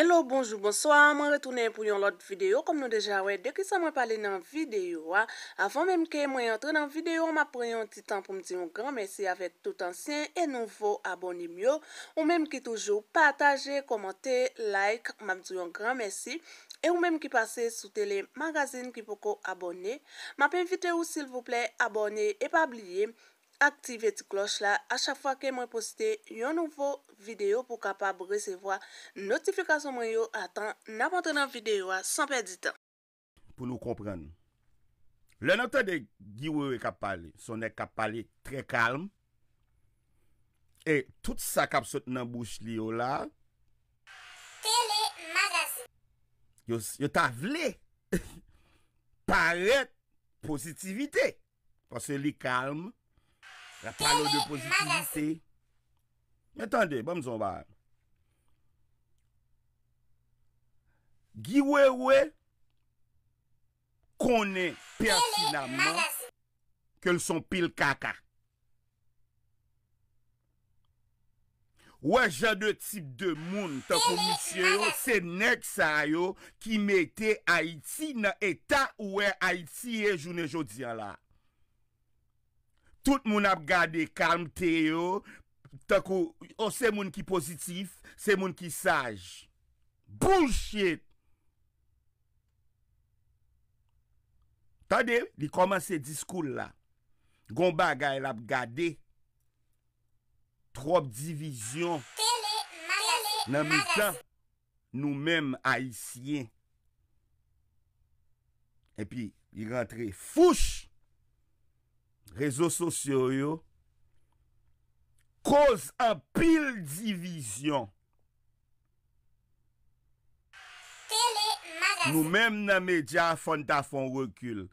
Hello, bonjou, bonsoi, mwen retounen pou yon lot videyo kom nou deja we, dek ki sa mwen pale nan videyo wa, avon menm ke mwen yon tre nan videyo, mwen preyon ti tan pou mdi yon gran mersi avet tout ansyen e nouvo aboni myo, ou menm ki toujou pataje, komante, like, mwen mdi yon gran mersi, e ou menm ki pase sou tele magazin ki pou ko abone, mwen pe invite ou sil vouple abone e pa abliye, Aktive ti kloch la, a cha fwa ke mwen poste yon nouvo video pou kapab resevo a notifikasyon mwen yo atan napante nan video a san perdi tan. Pou nou komprende, le notan de giwe yo e kap pale, son e kap pale tre kalm, e tout sa kap sot nan bouch li yo la, Telemagazine. Yo ta vle, paret pozitivite, pas se li kalm, Rapa lo de pozitivite. Bon, M'entande, ba m'zon vade. Gi we we, konen persina man, ke l son pil kaka. Ouajan de tip de moun, ta komisyen yo, se net sa yo, ki mette Haiti na etat, ouwe Haiti e jounen jodi ala. Tout moun ap gade kalmte yo Toko, o oh, se moun ki pozitif Se moun ki saj Bouchet Tade, li komanse diskoul la Gomba gale ap gade Trop divizyon Namisa Nou menm haisyen E pi, li rentre fouch rezo sosyo yo, koz apil divizyon. Nou mem nan media a fon ta fon rekyl.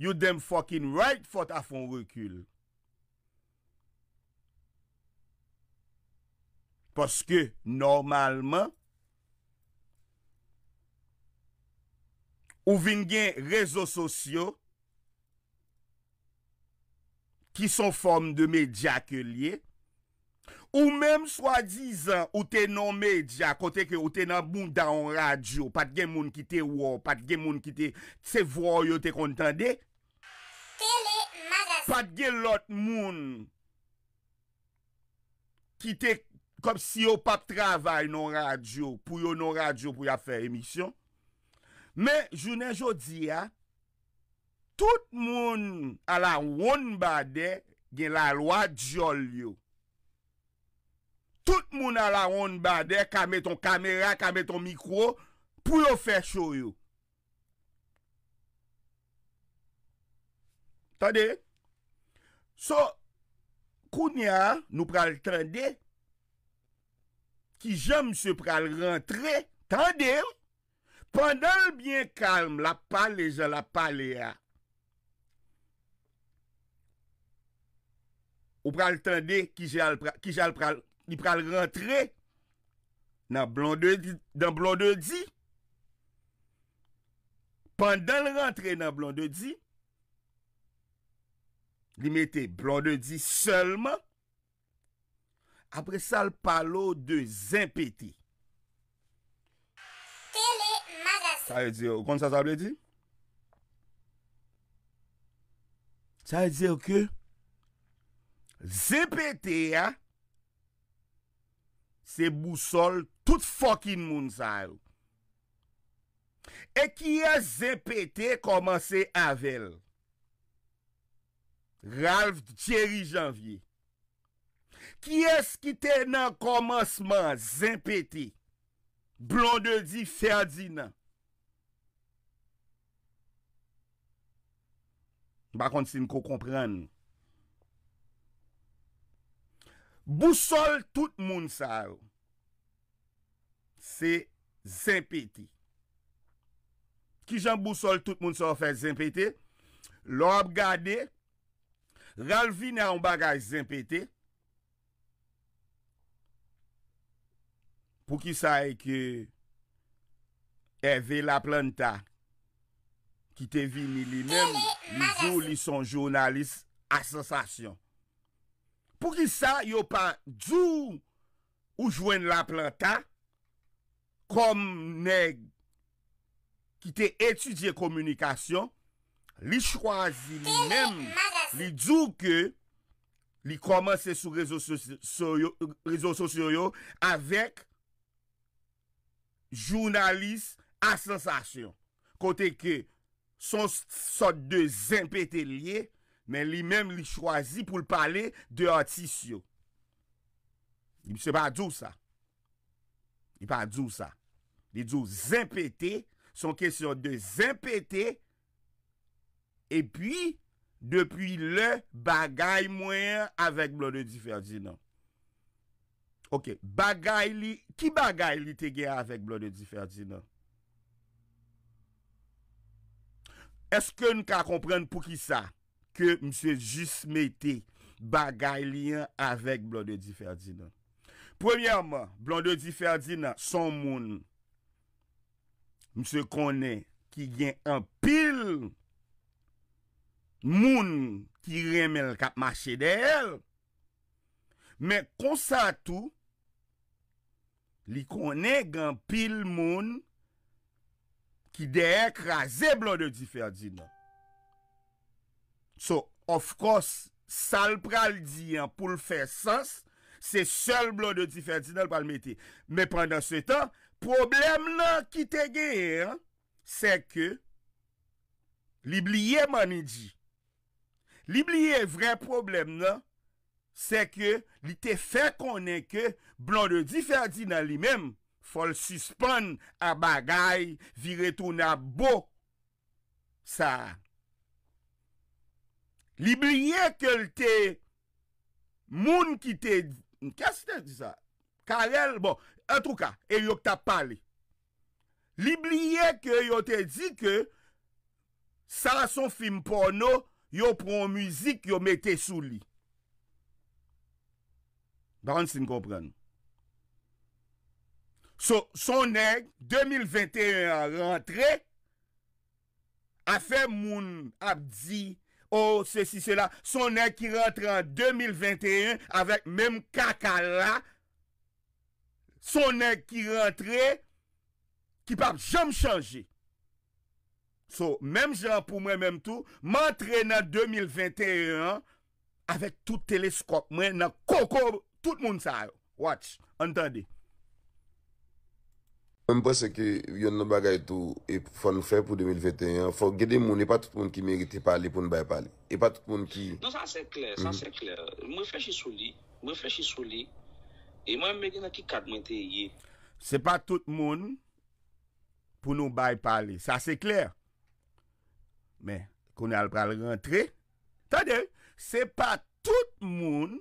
You dem fokin right fon ta fon rekyl. Poske, normalman, ouvingen rezo sosyo yo, Ki son form de medya ke liye. Ou menm swa dizan ou te nan medya kote ke ou te nan moun dan an radyo. Pat gen moun ki te wou, pat gen moun ki te se vwo yo te kontande. Pat gen lot moun ki te kom si yo pap travay nan radyo pou yo nan radyo pou yo fe emisyon. Men, jounen jodi ya. Tout moun ala woun bade gen la lwa djol yo. Tout moun ala woun bade ka me ton kamera, ka me ton mikro pou yo fech yo yo. Tade, so koun ya nou pral trende ki jem se pral rentre. Tade, pandal byen kalm la pale ya la pale ya. Ou pral tende ki jal pral rentre nan blonde di? Pandan l rentre nan blonde di, li mette blonde di selman, apre sa l palo de zanpete. Sa e di yo kon sa sable di? Sa e di yo ke? ZPT a, se bousol tout fokin mounzal. E ki a e ZPT komanse Avel? Ralph Thierry Janvier. Ki es ki ten nan komanseman ZPT? Blonde di Ferdinand. Bakon si mko kompran nou. Bousol tout moun sa ou, se zempeti. Ki jan bousol tout moun sa ou fè zempeti, lòb gade, ral vina yon bagaj zempeti. Pou ki saye ke evè la planta ki te vini li men, li zou li son jounalis asosasyon. Pou ki sa, yo pa djou ou jwen la planta, kom neg ki te etudye komunikasyon, li chwazi li men, li djou ke li komanse sou rezo sosyo yo avek jounalist asansasyon. Kote ke son sot de zempe te liye, men li mèm li chwazi pou l palè de atisyo. Li mse pa djou sa. Li pa djou sa. Li djou zimpete, son kesyon de zimpete, epi, depi le bagay mwen avèk blonè di Ferdinand. Ok, bagay li, ki bagay li te gen avèk blonè di Ferdinand? Eske nou ka kompren pou ki sa? ke mse jismete bagay liyan avèk Blondody Ferdinand. Premiyanman, Blondody Ferdinand son moun, mse konen ki gen an pil moun ki remen l kapmache del, men konsatu li konen gen pil moun ki dek raze Blondody Ferdinand. So, ofkos, sal pral di an pou l fè sens, se sol blon de di fè di nan l palmeti. Me pandan se ta, problem nan ki te ge, se ke li bliye mani di. Li bliye vre problem nan, se ke li te fè konen ke blon de di fè di nan li mem, fol suspon a bagay, viretou nan bo sa a. Li blye ke lte moun ki te... Kwa se te di sa? Karel, bon, an tou ka, e yo kta pali. Li blye ke yo te di ke sa son film porno, yo proun mouzik yo mete sou li. Baran si mkopren. Son neg 2021 rentre, a fe moun ap di... Oh, se si se la, son ek ki rentre an 2021 avèk mèm kaka la, son ek ki rentre, ki pa jom chanje. So, mèm jan pou mèm mèm tou, mèm antre nan 2021 avèk tout teleskop mèm nan kokob tout moun sa yo. Watch, antande. Mwen mwen seke yon nou bagay tou e fon nou fe pou 2021, fon gede moun, e pa tout moun ki merite pali pou nou bay pali, e pa tout moun ki... Non, sa se kler, sa se kler. Mwen fè chisou li, mwen fè chisou li, e mwen mwen mwen di nan ki kad mwen te ye. Se pa tout moun pou nou bay pali, sa se kler. Men, kon al pral rentre, se pa tout moun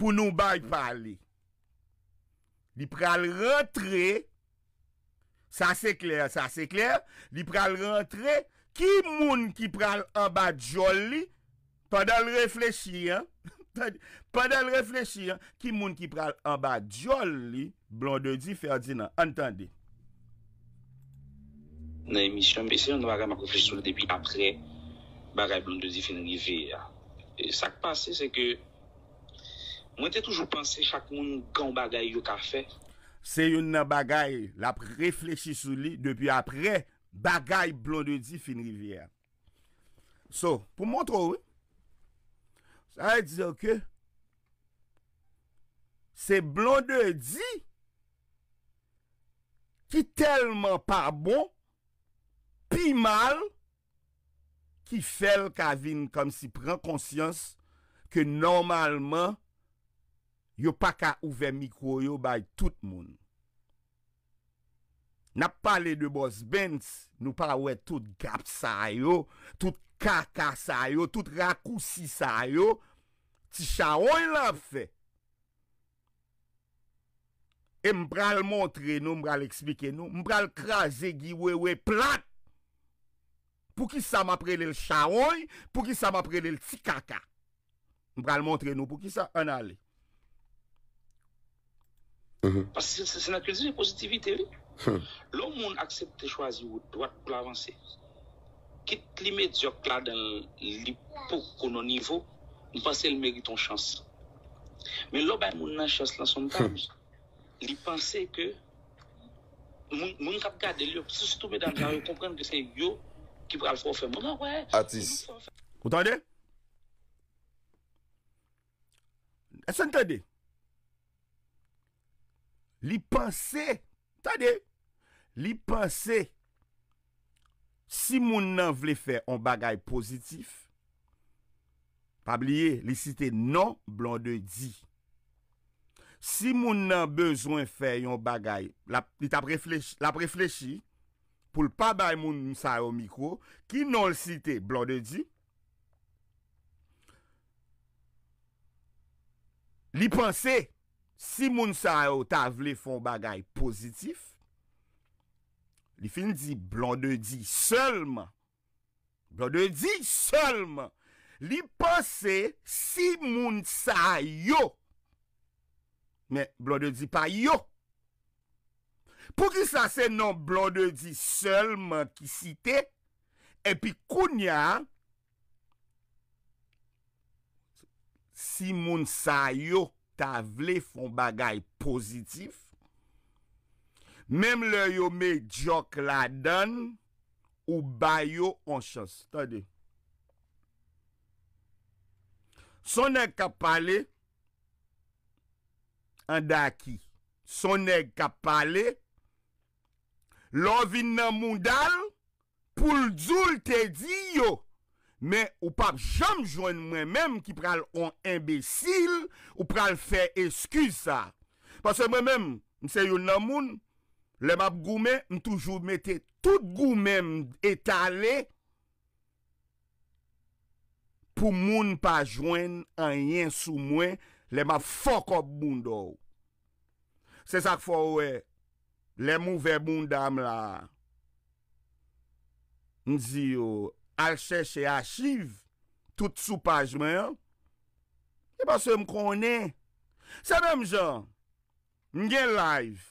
pou nou bay pali. li pral rentre, sa se kler, sa se kler, li pral rentre, ki moun ki pral anba joli, pa dal reflechi, pa dal reflechi, ki moun ki pral anba joli, blonde di ferdi nan, an tande. Nan emisyon bese, an do a remak reflechi sou le depi apre, ba remak blonde di ferdi nan, sa k passe se ke, Mwen te toujou panse chak moun kan bagay yo ka fè. Se yon nan bagay la preflechi sou li, depi apre, bagay blon de di fin rivyè. So, pou mwantro ou, sa yon di yo ke, se blon de di, ki telman pa bon, pi mal, ki fel kavin kom si pren konsyans ke normalman Yo pa ka ouve mikro yo bay tout moun. Na pale de boss bens, nou pa we tout gap sa yo, tout kaka sa yo, tout rakousi sa yo, ti chawoy la fe. E mbral montre nou, mbral ekspike nou, mbral kraze giwewe plat. Pou ki sa ma prele l chawoy, pou ki sa ma prele l ti kaka. Mbral montre nou, pou ki sa anale. Pas se nan kredi se pozitivite li. Lo moun aksepte chwazi ou doat pou la avanse. Kit li medyo kladan li pou kono nivou, moun panse el meri ton chans. Men lo bay moun nan chans lan son taj, li panse ke moun kap kade li yo. Sous tout mè dan nan yo komprende se yo ki pral fò fè moun an wè. Atis. Moutan de? Esen te de? Moutan de? li panse, tade, li panse, si moun nan vle fè yon bagay pozitif, pabliye, li cite nan blan de di, si moun nan bezwen fè yon bagay, la preflechi, pou l pa bay moun sa yo mikwo, ki nan cite blan de di, li panse, si moun sa yo ta vle fon bagay pozitif, li fin di blonde di solman, blonde di solman, li pan se si moun sa yo, men blonde di pa yo. Pou ki sa se nan blonde di solman ki site, epi koun ya, si moun sa yo, ta vle fon bagay pozitif, mem le yo me djok la dan, ou bay yo an chans. Tade. Sonek kap pale, an da ki, sonek kap pale, lo vin nan moun dal, pou l dzoul te di yo. Men ou pa jom jwen mwen menm ki pral on imbesil ou pral fe eskuse sa. Pase mwen menm, mse yon nan moun, le map gou men, m toujou mette tout gou menm etale. Pou moun pa jwen an yon sou mwen, le map fokop moun do. Se sak fwa we, le moun ve moun dam la, m zi yo... alcheche yachiv, tout sou pajman yon. E pa se m konen. Se m jen, m gen live,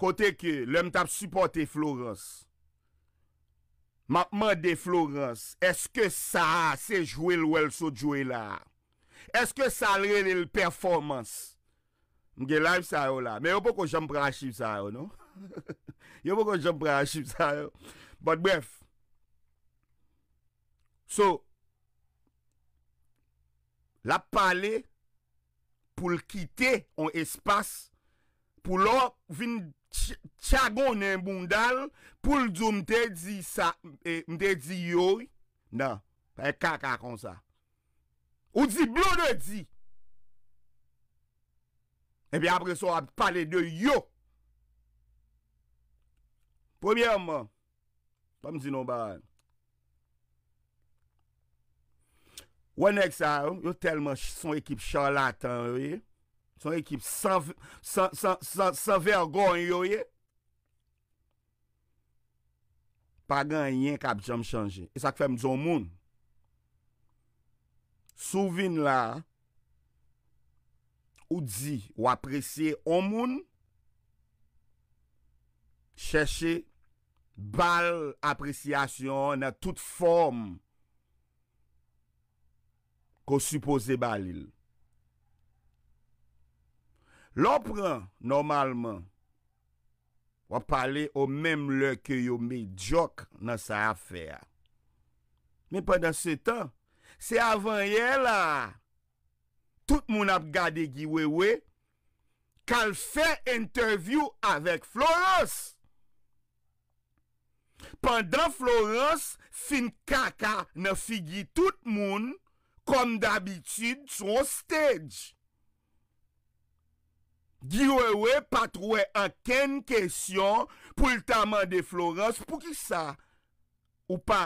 kote ke, lèm tap supporte Florence. Mapman de Florence, eske sa se jwe l wel so jwe la. Eske sa lre l performance. M gen live sa yo la. Me yon po kon jen prachiv sa yo, no? Yon po kon jen prachiv sa yo. But bref, So, la pale pou l'kite an espas pou lò vin chagon nan bundal pou l'dzou mte zi e, yoy. Nan, pa e kaka kon sa. Ou zi blou de zi. E pi apre so a pale de yoy. Premye man, pa mzi nou ba an. Wè nèk sa yon, yon telman son ekip charlatan yon, yon ekip sa vergon yon, yon yon. Pagan yon kap jom chanje. E sak fèm di yon moun. Souvin la, ou di, ou apresye yon moun. Chèche bal apresyasyon nan tout form. Ko suppose balil. Lopran, normalman, wap pale o mem lè kè yo medjok nan sa afer. Men pwèndan se tan, se avan yè la, tout moun ap gade giwewe, kal fè interview avèk Florens. Pwèndan Florens, fin kaka nan figi tout moun kom d'abitid sou an stèdj. Gwi wewe patrouwe an ken kèsyon pou l'taman de Florence pou ki sa ou pa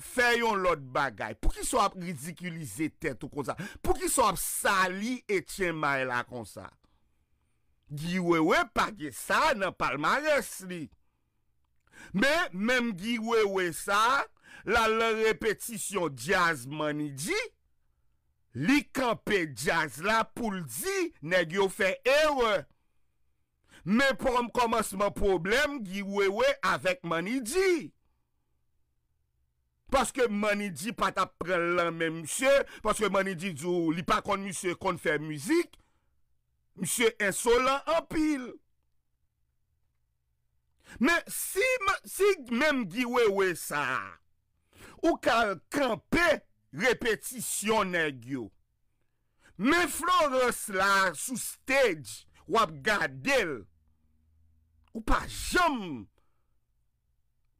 fè yon lot bagay, pou ki so ap ridikulize tèt ou kon sa, pou ki so ap sali etjenman la kon sa. Gwi wewe patrouwe sa nan palman resli. Men, menm gwi wewe sa, la lè repètisyon jazz mani di, li kampe jaz la pou l di, ne gyo fe ewe. Men pou m komasman problem, gi wewe avek mani di. Paske mani di pat apre lan men msye, paske mani di zou li pa kon msye kon fe msye, msye enso lan apil. Men si men m gi wewe sa, ou ka kampe jaz, Repetisyon nan gyo. Men flores la sou stage wap gadel. Ou pa jom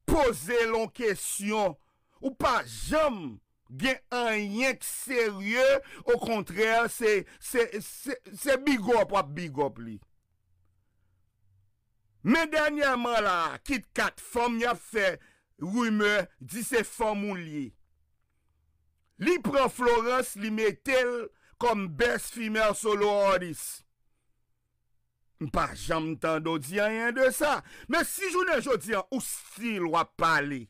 pose lon kesyon. Ou pa jom gen anyen ki serye. Ou kontre se bigop wap bigop li. Men danyaman la kit kat fom nye fe rume di se fom ou liye. Li pren flores li metel kom bes fimer soloris. Mpa janm tan do diyan yon de sa. Men si jounen jodian, ou si lwa pale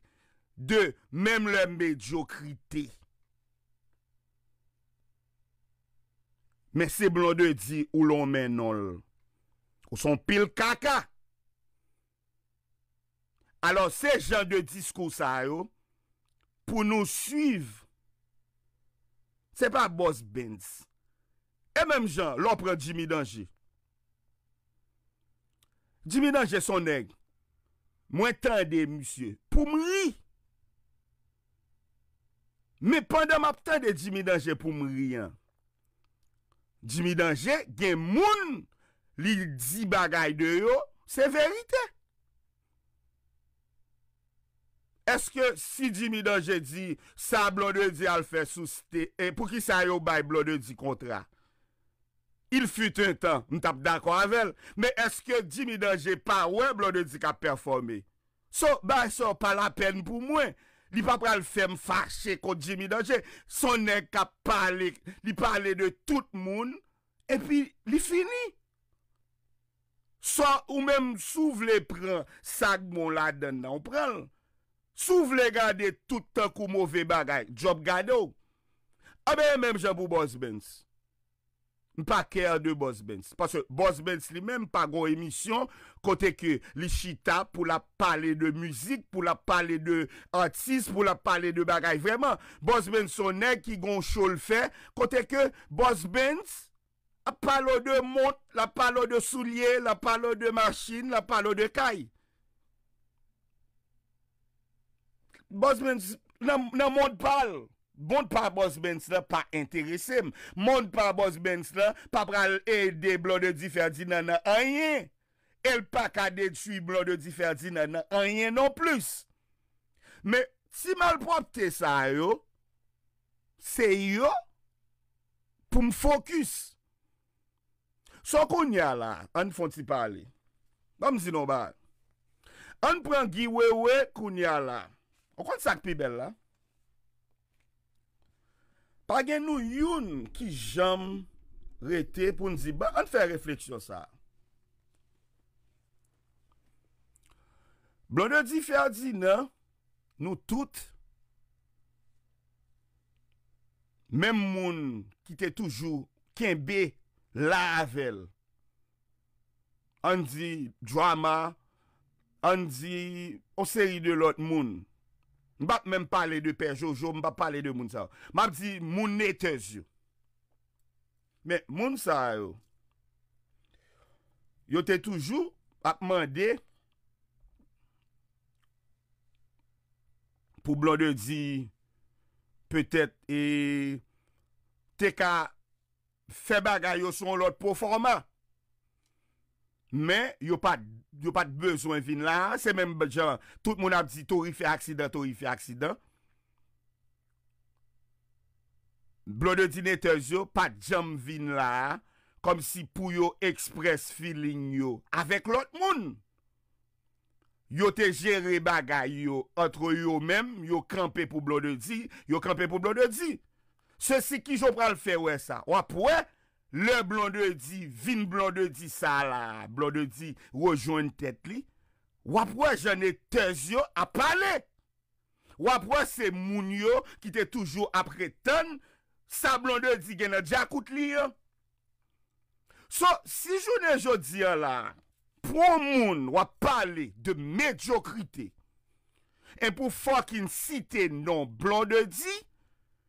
de menm le medyokrite. Men se blon de di ou lon mennol. Ou son pil kaka. Alors se jan de diskousayou pou nou suiv Se pa Bos Bens. E menm jan, lopren Dimi Dange. Dimi Dange son neg. Mwen tende, msye, pou mri. Me pande map tende Dimi Dange pou mri an. Dimi Dange gen moun li di bagay de yo, se verite. Eske si Jimmy Donje di, sa blode di al fe souste e eh, pou ki sa yo baye blode di kontra? Il fuit un tan, m tap da kwavel, me eske Jimmy Donje pa wè blode di ka performe? So, baye so, pa la pen pou mwen. Li pa pral fèm fache kote Jimmy Donje. So, nek ka pale, li pale de tout moun, epi, li fini. So, ou mèm sou vle pran, sa gmou la den nan pral. Sou vle gade touta kou mouve bagay. Job gade ou. A be mèm jambou Bosbens. M pa kè a de Bosbens. Pasè Bosbens li mèm pa gò emisyon. Kote ke li chita pou la pale de müzik. Pou la pale de artist. Pou la pale de bagay. Vreman. Bosbens sonè ki gòn chòl fè. Kote ke Bosbens. A pale de mont. La pale de souliè. La pale de machin. La pale de kayi. Bosbens nan moun pal Moun pa Bosbens la pa enteresem Moun pa Bosbens la pa pral e de blode di ferdi nan nan anyen El pa ka de chui blode di ferdi nan nan anyen non plus Me ti malprop te sa yo Se yo pou m fokus So koun ya la an fon ti pali Ban m zinon ba An pran gi wewe koun ya la Okan sak pi bel la? Pagen nou youn ki jam rete pou nzi, ba, an fè refleksyon sa. Blonè di fè a di nan, nou tout, men moun ki te toujou, ken be la avel. An di drama, an di oseri de lot moun. Mbap menm pale de Pejojo, mbap pale de moun sa yo. Mbap di, moun netez yo. Men, moun sa yo, yo te toujou ap mande pou blon de di, petet e te ka febaga yo son lot performa. Men, yo pat, yo pat bezwen vin la, se menm jan, tout moun ap di, to y fe aksidan, to y fe aksidan. Blo de di nete yo, pat jom vin la, kom si pou yo ekspres filin yo, avek lot moun. Yo te jere bagay yo, otro yo menm, yo kranpe pou blo de di, yo kranpe pou blo de di. Se si ki yo pral fe we sa, wap wè? Le blonde di, vin blonde di sa la, blonde di wajoun tet li, wap wè jenè tezyo ap pale. Wap wè se moun yo ki te toujou apre ton, sa blonde di genè jakout li yo. So, si jounen jò di yo la, pou moun wap pale de mediokrite, en pou fokin site non blonde di,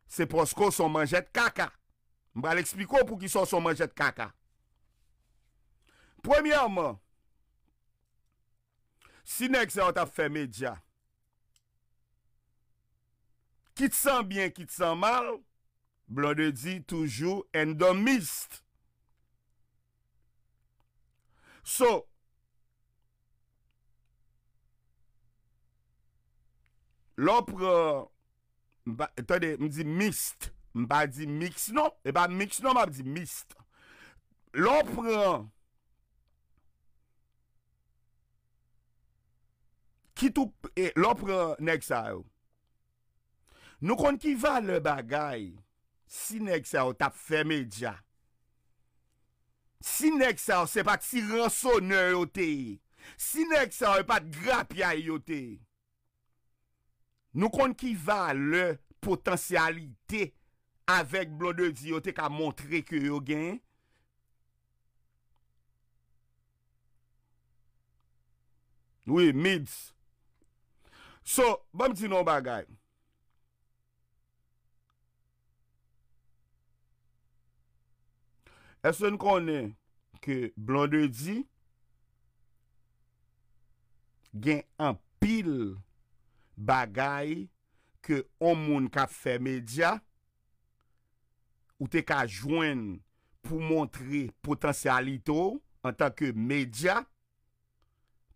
se posko son manjet kaka. Mbra l'ekspliko pou ki son son manje de kaka. Premiyan man, sinek se an ta fèmè diya. Ki te san byen, ki te san mal, blon de di toujou endomist. So, lopre, mdi mist, Mpa di miks non, e pa miks non mpa di mist. Lop pran. Lop e, pran nek sa yo. Nou konn ki va le bagay. Si nek sa yo tap feme dja. Si nek sa yo se pat si rasonen yo te. Si nek sa yo pat grap ya yo te. Nou konn ki va le potansyalitey. Avek Blondie, yo te ka montre ke yo gen. Oui, mids. So, ba m di nou bagay. Ese nou konen ke Blondie gen an pil bagay ke o moun ka fe medya Ou te ka jwen pou montre potensyalito an tanke media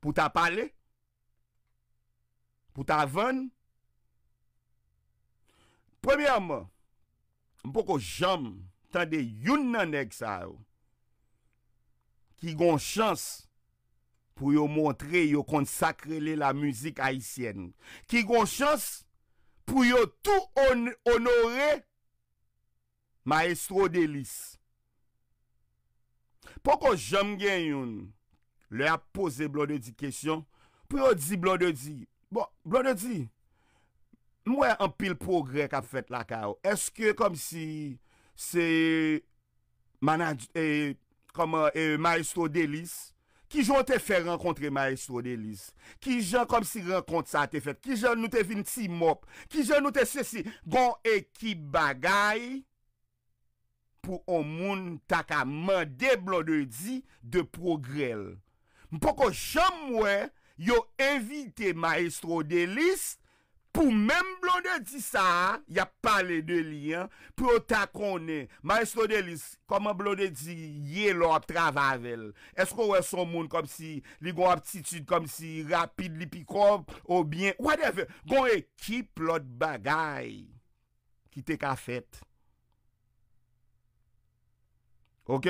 pou ta pale, pou ta ven. Premi anman, mpoko jom, tan de yun nan ek sa ou, ki gon chans pou yo montre yo konsakrele la müzik Haitienne. Ki gon chans pou yo tou onore Maestro Delis. Poko jom gen yon, le ap pose Blondie di kesyon, pou yo di Blondie di, bon, Blondie di, nou e an pil progre ka fet la kao. Eske kom si, se, manan, e, kom, e, Maestro Delis, ki jon te fe renkontre Maestro Delis, ki jon kom si renkontre sa te fet, ki jon nou te vin ti mop, ki jon nou te se si, gon e ki bagay, e, pou ou moun tak a man de blon de di de progrèl. Mpoko chan mwen yo evite maestro de lis, pou men blon de di sa, ya pale de li, pou yo tak konen, maestro de lis, koman blon de di ye lòb trav avèl, esko wè son moun kom si ligon aptitude, kom si rapide lipikop, ou bien, whatever, gwen ekip lòd bagay, ki te ka fèt. Ok?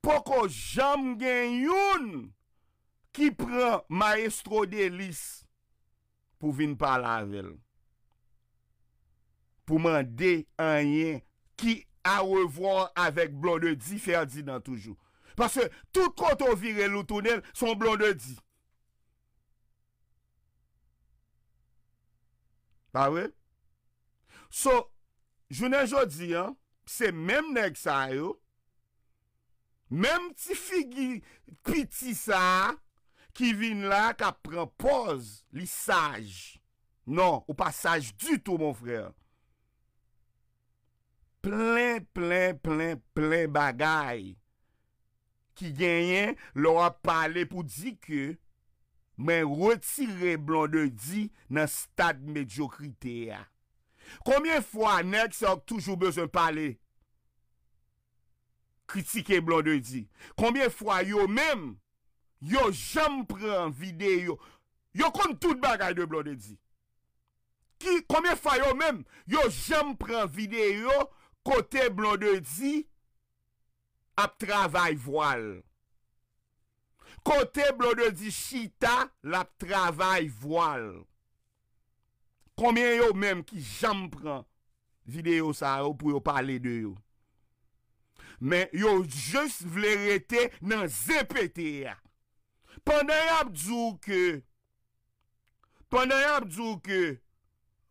Poko jam gen yon ki pren maestro de lis pou vin pala vel. Pou man de anyen ki a revwa avèk blonde di ferdi nan toujou. Pase tout koto vire loutounen son blonde di. Pa we? So, jounen jodi, se menm neg sa yo, Mem ti figi piti sa, ki vin la ka prempoz li saj. Non, ou pa saj duto, mon frèl. Plen, plen, plen, plen bagay. Ki genyen, lor a pale pou di ke, men retire blon de di nan stad medjo kritea. Komin fwa anek sa ak toujou bezon pale? Kritike blon de di. Komiye fwa yo menm, yo jam pren videyo. Yo kon tout bagay de blon de di. Komiye fwa yo menm, yo jam pren videyo kote blon de di ap travay voal. Kote blon de di shita, la travay voal. Komiye yo menm ki jam pren videyo sa yo pou yo pale de yo. men yo jes vle rete nan zem pete ya. Pwanda yo ap djou ke, pwanda yo ap djou ke,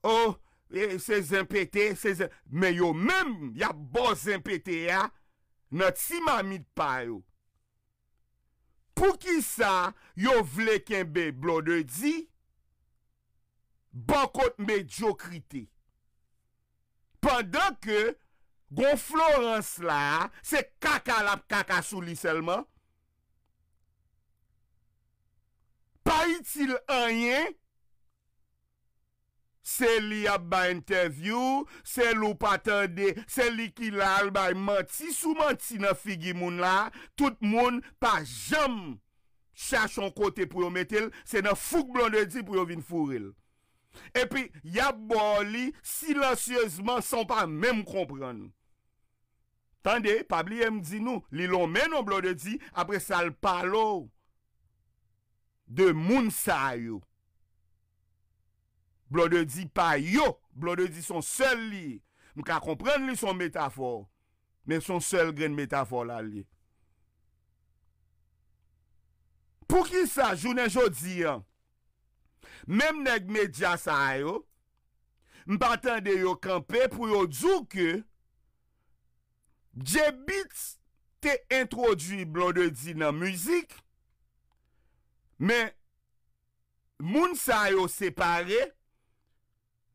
oh, e, se zem pete, se zem, men yo menm yap bo zem pete ya, nan ti mami dpa yo. Pwou ki sa, yo vle kembe blo de di, bakot me djokrite. Pwanda ke, Gon Florence la, se kakal ap kakasou li selman. Pa itil anyen, se li ap ba interview, se lou patande, se li ki lal ba manti, sou manti nan figi moun la, tout moun pa jam chache an kote pou yo metel, se nan fuk blon de ti pou yo vin furel. E pi, yap bo li silasyosman san pa menm komprenn. Tande, pabliye m di nou, li lon men nou blode di, apre sa l palo de moun sa yo. Blede di pa yo, blode di son sel li. M ka kompren li son metafor, men son sel gren metafor la li. Pou ki sa, jounen jodi an, mem neg medja sa yo, m patande yo kampe pou yo dzouke, Jebit te introdwi blonde di nan muzik, men moun sa yo separe,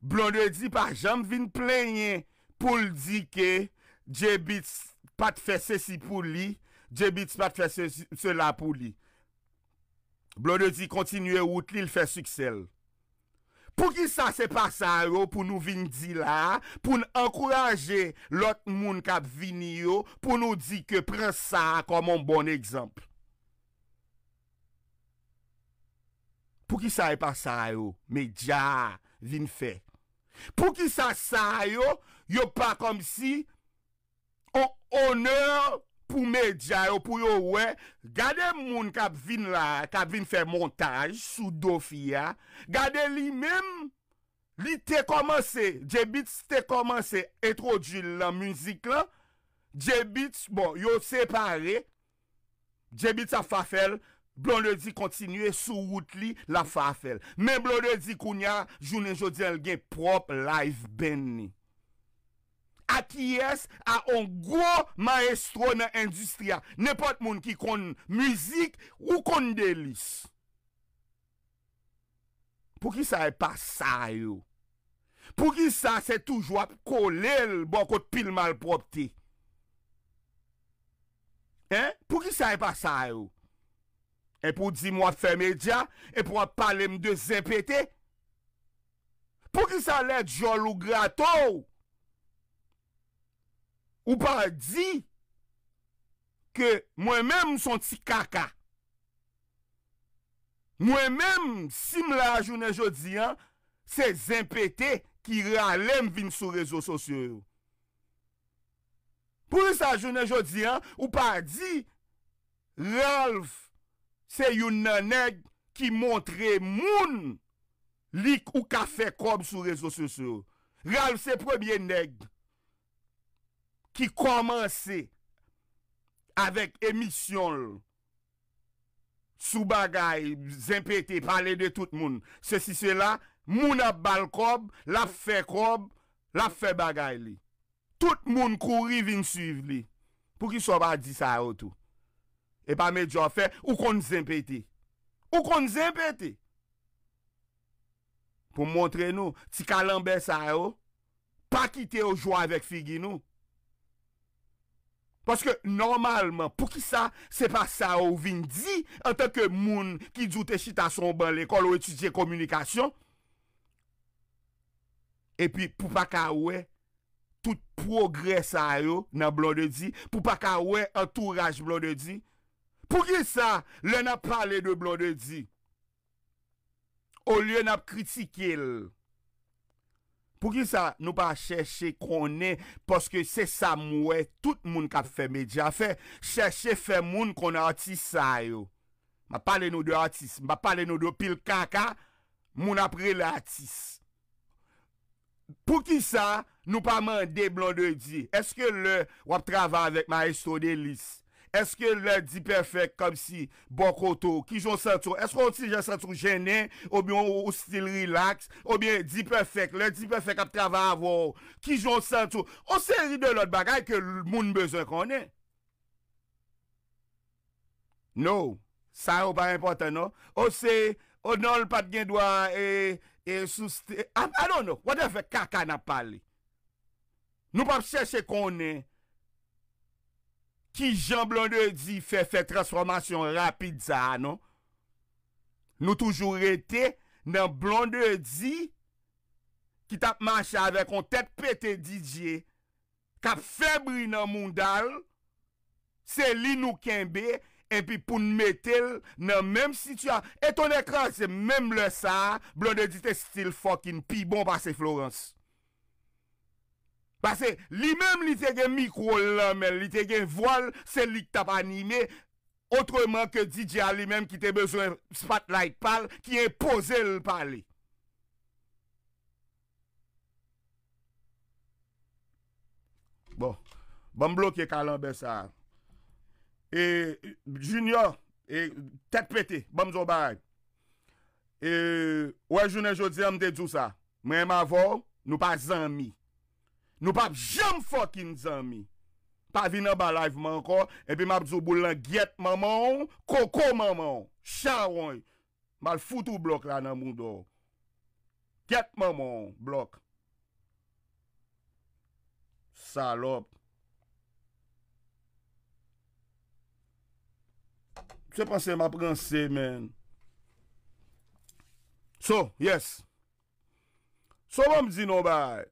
blonde di par jam vin plenye pou l di ke jebit pat fese si pou li, jebit pat fese se la pou li. Blonde di kontinue ou tli l fese ksel. Pou ki sa se pa sa yo pou nou vin di la, pou nou ankouraje lot moun kap vin yo, pou nou di ke pren sa komon bon ekzamp. Pou ki sa e pa sa yo, me diya vin fe. Pou ki sa sa yo, yo pa kom si, o onèr. Pou medja yo, pou yo we, gade moun kap vin la, kap vin fe montaj, sou dofi ya, gade li mem, li te komanse, Jebit te komanse, etrodi la muzik la, Jebit, bon, yo separe, Jebit a fafel, Blondeldi kontinue, sou wout li la fafel. Men Blondeldi koun ya, jounen jodi el gen prop live ben ni. Akiyes a on gwo maestro na industria. Nepot moun ki kon mizik ou kon delis. Pou ki sa e pa sa yo? Pou ki sa se toujwa kolel bonkot pil malpropte? Pou ki sa e pa sa yo? E pou di mwa feme dja? E pou a pale mde zepete? Pou ki sa le djol ou grato ou? Ou pa di ke mwen mèm son ti kaka. Mwen mèm si mla a jounen jodi an, se zempete ki ralèm vin sou rezo sosyo. Pou se a jounen jodi an, ou pa di, ralv se younen neg ki montre moun lik ou kafe kob sou rezo sosyo. Ralv se premier neg. Ki komanse avek emisyon sou bagay, zempeti, pale de tout moun. Se si se la, moun ap bal kob, la fe kob, la fe bagay li. Tout moun kouri vin suyv li. Pou ki so ba di sa yo tou. E pa me djo fe, ou kon zempeti. Ou kon zempeti. Pou montre nou, si kalanbe sa yo, pa kite yo jwa avek figi nou. Paske normalman pou ki sa se pa sa ou vin di an ten ke moun ki djoute chita son ban l'ekol ou etudye komunikasyon. Epi pou pa ka we tout progres a yo nan blon de di, pou pa ka we antouraj blon de di. Pou ki sa le nap pale de blon de di? Ou le nap kritike el? Pou ki sa nou pa chèche konè, poske se sa mwè, tout moun kap fè medja fè, chèche fè moun konè artist sa yo. Ma pale nou de artist, ma pale nou de pil kaka, moun apre le artist. Pou ki sa, nou pa mande blon de di, eske le wap travè avèk ma histo de lis? Eske lè di perfèk kom si bon koto, ki joun sèntou? Eskou an ti joun sèntou jènen, oubyen ou stil relax? Oubyen di perfèk, lè di perfèk ap travè avò, ki joun sèntou? Ose ride lòt bagay ke moun bezè konè? Nou, sa ou ba impote nou? Ose, ou nan l pat gen doa e, e sou stil... I don't know, what the fèk kaka nap pale? Nou pap chèche konè? Ki Jean Blondedi fè fè transformasyon rapide zan, nou? Nou toujou rete nan Blondedi ki tap manche avek, kon tet pète DJ, kap febri nan moun dal, se li nou kenbe, en pi pou nmetel nan menm situan. E ton ekran se menm le sa, Blondedi te stil fokin, pi bon pase Florence. Basè, li mèm li te gen mikro lèmè, li te gen voal, se li tap animè, Otreman ke DJ li mèm ki te bezwen spotlight pal, ki impoze lè palè. Bon, bèm blokye kalan besè. E, junior, e, tèt pète, bèm zò bag. E, wè junior jò dièm de dù sa, mèm avò, nou pa zanmi. Nou pa ap jem fokin zan mi. Pa vin nan ba live man kon, epi ma ap zou boulan get mamon, koko mamon, charon. Mal foutou blok la nan moun do. Get mamon, blok. Salop. Se panse ma pranse men. So, yes. So, mwen mzi nou baye.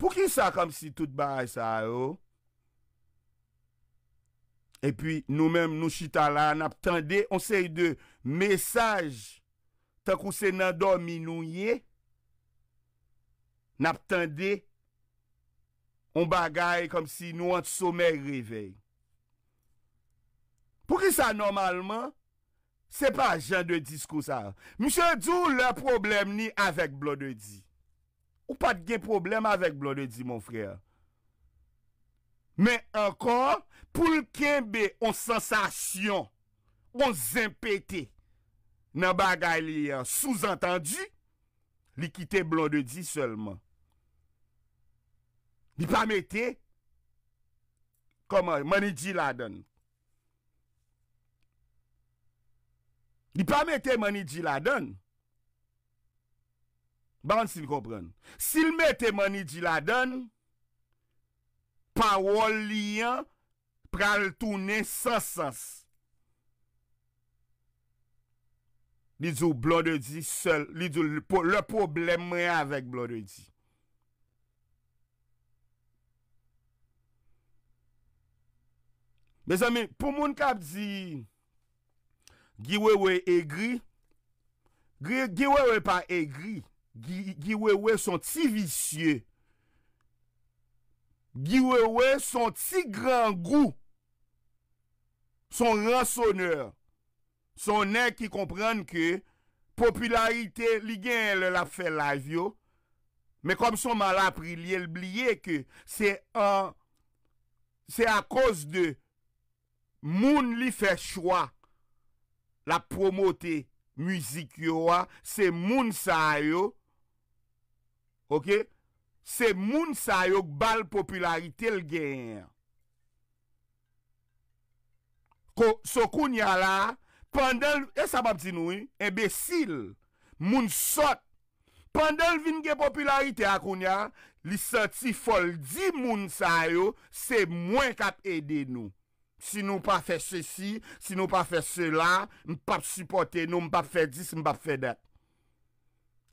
Pou ki sa kom si tout baraj sa yo? E pi nou menm nou chita la nap tende, on se y de mesaj, tan kou se nan do minou ye, nap tende, on bagay kom si nou an soume rivey. Pou ki sa normalman, se pa jan de diskou sa yo? Mise djou la problem ni avèk blode di. Ou pat gen problem avèk blonde di, moun freya. Men ankon, pou l'kenbe, on sensasyon, on zempete, nan bagay li souzantandu, li kite blonde di selman. Li pa mette, li pa mette, koman, mani di la don. Li pa mette mani di la don, Baransi li kopren. Sil me temani di la dan, pa wol liyan, pral toune sas-sas. Li djou blode di sel, li djou le probleme avèk blode di. Bez ame, pou moun kap di, giwe we e gri, gri, giwe we pa e gri, Giwewe son ti visye Giwewe son ti gran grou Son rasoner Son ne ki kompren ke Popularite li gen el la fe la vyo Me kom son mal apri li el blye ke Se an Se a kos de Moun li fe chwa La promote Muzik yo a Se moun sa yo Ok? Se moun sa yo bal popularite l genyè. So koun ya la, pandel, e sa pap di nou, eh? e besil, moun sot, pandel vin gen popularite a koun ya, li sot si fol di moun sa yo, se mwen kap edi nou. Si nou pa fe se si, si nou pa fe se la, m pap supporte nou, m pap fe dis, m pap fe det.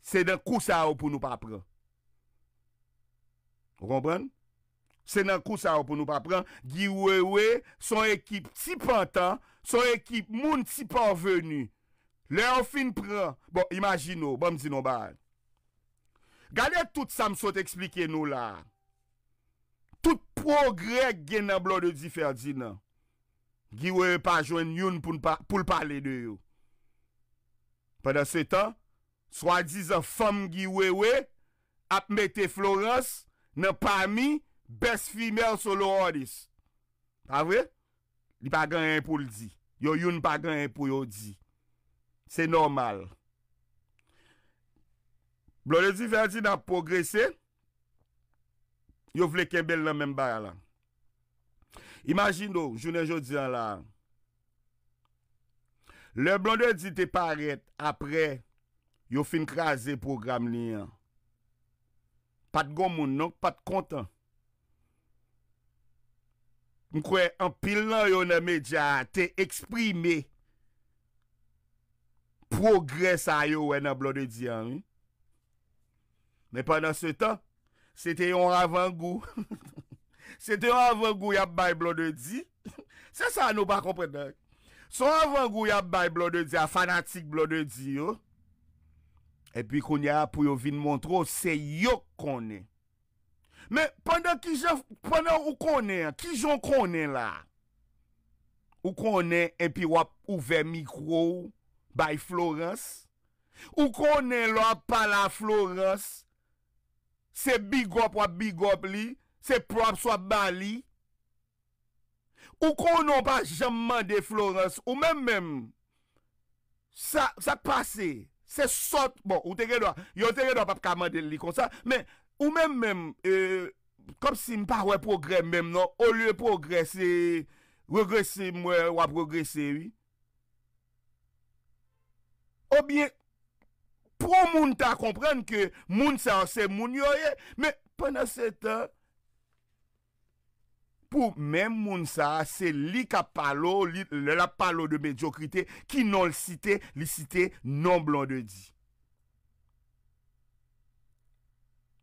Se de kousa yo pou nou pa pre. Ou kompren? Se nan kou sa ou pou nou pa pran, giwewe, son ekip ti pantan, son ekip moun ti pan veni. Le ou fin pran. Bon, imagino, bon mdi nou ban. Gade tout sa msot eksplike nou la. Tout progre gen nan blo de di ferdi nan. Giwewe pa jwen yon pou l pale de yo. Pada se ta, swa diz a fom giwewe, apmete florans, Nè pa mi bes fimer sou lò oris. A vre? Li pa gen yon pou l di. Yo yon pa gen yon pou yon di. Se normal. Blondie di ferdi nan progresè. Yo vle kebel nan men bar lan. Imagin nou, jounen jodi lan lan. Le blondie di te paret apre yo fin krasè program li yon. Pat gomoun nouk, pat kontan. Mkwe, an pil nan yo nan media te eksprime progresan yo wè nan blode diyan. Men panan se tan, se te yon ravan gou. Se te yon ravan gou yap bay blode di. Se sa nou pa kompreten. Se yon ravan gou yap bay blode di, a fanatik blode di yo. epi konye ap pou yon vin montrou, se yok konen. Men, pandan ki jon konen la, ou konen epi wap ouve mikrou, bay flores, ou konen lwa pala flores, se bigop wap bigop li, se prop swa bali, ou konon pa jaman de flores, ou men men, sa pase, Se sot, bon, ou te gredwa, yo te gredwa pap kamade li konsa, men, ou men men, e, kom si mpa wè progrèm men, non, ou lè progrèse, wè progrèse, wè progrèse, ou bien, pou moun ta komprende ke moun se anse moun yo ye, men, pwena se ta, Pou men moun sa, se li ka palo, li la palo de mediokrite, ki non li cite, li cite non blon de di.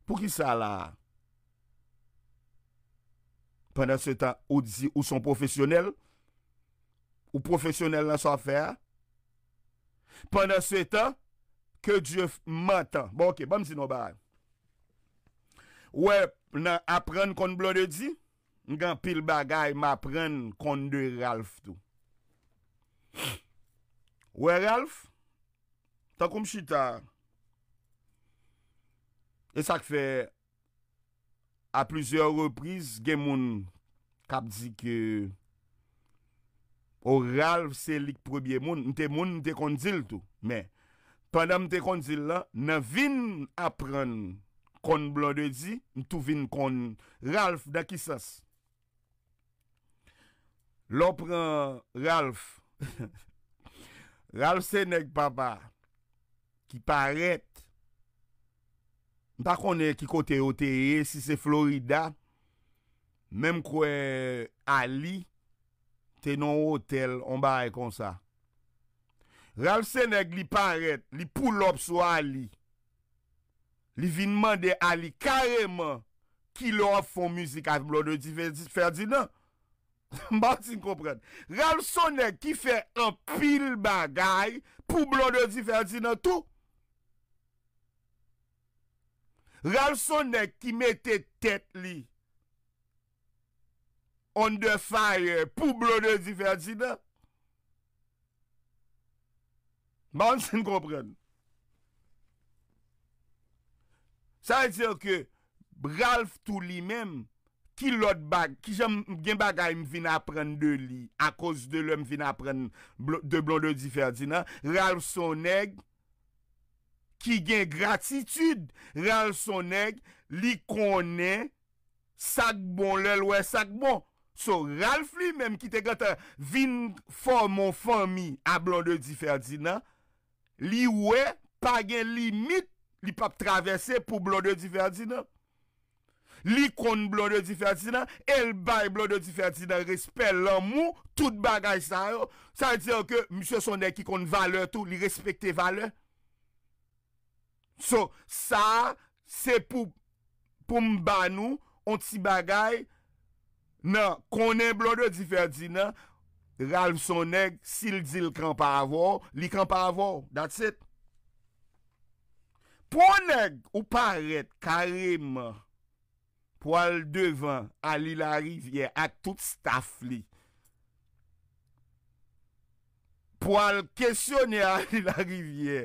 Pou ki sa la? Pendan se ta, ou di, ou son profesyonel, ou profesyonel la sa fe, Pendan se ta, ke diye matan. Bon, ok, bamsi nou ba. Ouè, nan apren kon blon de di, Ngan pil bagay ma apren kon de Ralph tou. Ouè Ralph, takoum chita. E sak fe, a plizye repriz, gen moun kap di ke ou Ralph se lik probyen moun, mte moun mte kon zil tou. Me, pandan mte kon zil la, nan vin apren kon blod e di, mtou vin kon Ralph da kisas. Lop pran Ralph, Ralph Sennac papa, ki paret, mpa konen ki kote oteye, si se Florida, menm kwe Ali, tenon hotel, on ba re kon sa. Ralph Sennac li paret, li pou lop sou Ali, li vinman de Ali kareman ki lop fon muzik avim lo de Ferdinand. Bansin kompren, Ralf Sonek ki fè an pil bagay pou blon de difersi nan tou. Ralf Sonek ki mette tet li, on de fay pou blon de difersi nan. Bansin kompren. Sa e tèr ke Ralf tou li menm, Ki lot bag, ki jem gen bag a yon vin apren de li, a koz de lèm vin apren de Blondie Ferdinand, Ralph Soneg, ki gen gratitude, Ralph Soneg, li konen sakbon lèl wè sakbon. So, Ralph li, mèm ki te gata vin fò mon fò mi a Blondie Ferdinand, li wè pa gen limit li pa p travesse pou Blondie Ferdinand. li kon blode di ferdi nan, el bay blode di ferdi nan, respel lan mou, tout bagay sa yo, sa yon ke, msye son ek ki kon vale to, li respekte vale. So, sa, se pou, pou mba nou, ont si bagay, nan, konen blode di ferdi nan, ral son ek, sil di l kran pa avor, li kran pa avor, dat sit. Pon ek, ou paret, kareman, pou al devan, al ila rivye, ak tout staf li. Pou al kesyonye al ila rivye,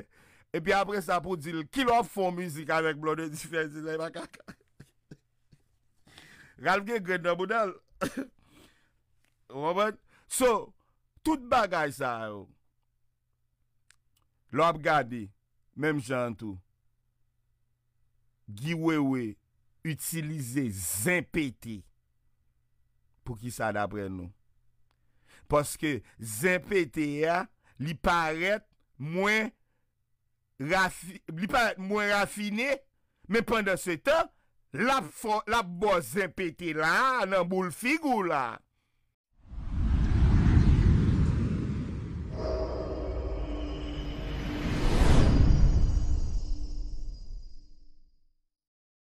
epi apre sa pou di, ki lor fon mizik, avek blon de difensi, lè baka kakak. Ralf gen gred nan budal. Wabat? So, tout bagay sa yo. Lo ap gadi, mem jan tou. Gi wewe, Utilize zin peti pou ki sa dabre nou. Paske zin peti li paret mwen rafine, men pandan se ta, la bo zin peti la nan bou l figou la.